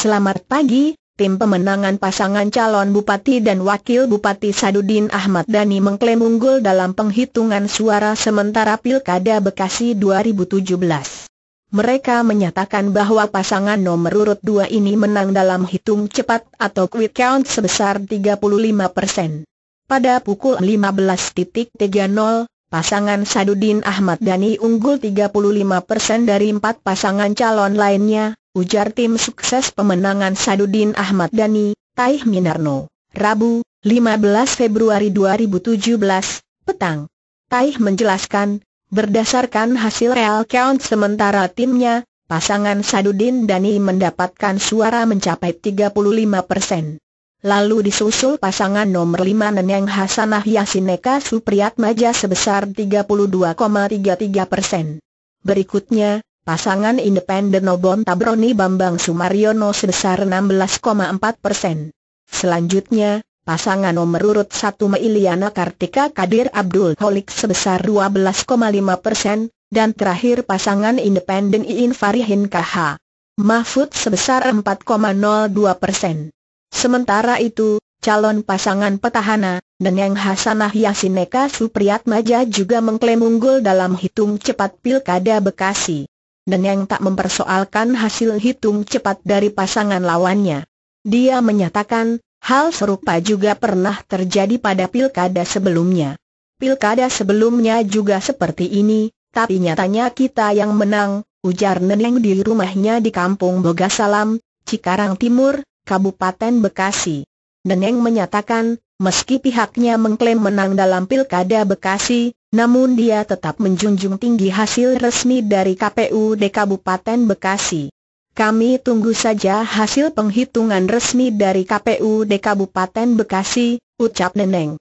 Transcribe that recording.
Selamat pagi, tim pemenangan pasangan calon Bupati dan Wakil Bupati Sadudin Ahmad Dhani mengklaim unggul dalam penghitungan suara sementara Pilkada Bekasi 2017. Mereka menyatakan bahwa pasangan nomor urut 2 ini menang dalam hitung cepat atau quick count sebesar 35 persen. Pada pukul 15.30, pasangan Sadudin Ahmad Dhani unggul 35 persen dari empat pasangan calon lainnya, ujar tim sukses pemenangan Sadudin Ahmad Dani, Taih Minarno, Rabu, 15 Februari 2017, petang. Taih menjelaskan, berdasarkan hasil real count sementara timnya, pasangan Sadudin Dani mendapatkan suara mencapai 35 persen. Lalu disusul pasangan nomor 5 Neneng Hasanah Yasineka Supriyatmaja sebesar 32,33 persen. Berikutnya, Pasangan independen Obon Tabroni Bambang Sumaryono sebesar 16,4 persen. Selanjutnya, pasangan nomor urut 1 Meiliana Kartika Kadir Abdul Holik sebesar 12,5 persen, dan terakhir pasangan independen Iin Farihin KH. Mahfud sebesar 4,02 persen. Sementara itu, calon pasangan petahana, Neneng Hasanah Yasineka Supriyatmaja juga mengklaim unggul dalam hitung cepat Pilkada Bekasi. Neneng tak mempersoalkan hasil hitung cepat dari pasangan lawannya. Dia menyatakan, hal serupa juga pernah terjadi pada pilkada sebelumnya. Pilkada sebelumnya juga seperti ini, tapi nyatanya kita yang menang, ujar Neneng di rumahnya di kampung Bogasalam, Cikarang Timur, Kabupaten Bekasi. Neneng menyatakan, Meski pihaknya mengklaim menang dalam pilkada Bekasi, namun dia tetap menjunjung tinggi hasil resmi dari KPUD Kabupaten Bekasi. Kami tunggu saja hasil penghitungan resmi dari KPUD Kabupaten Bekasi, ucap Neneng.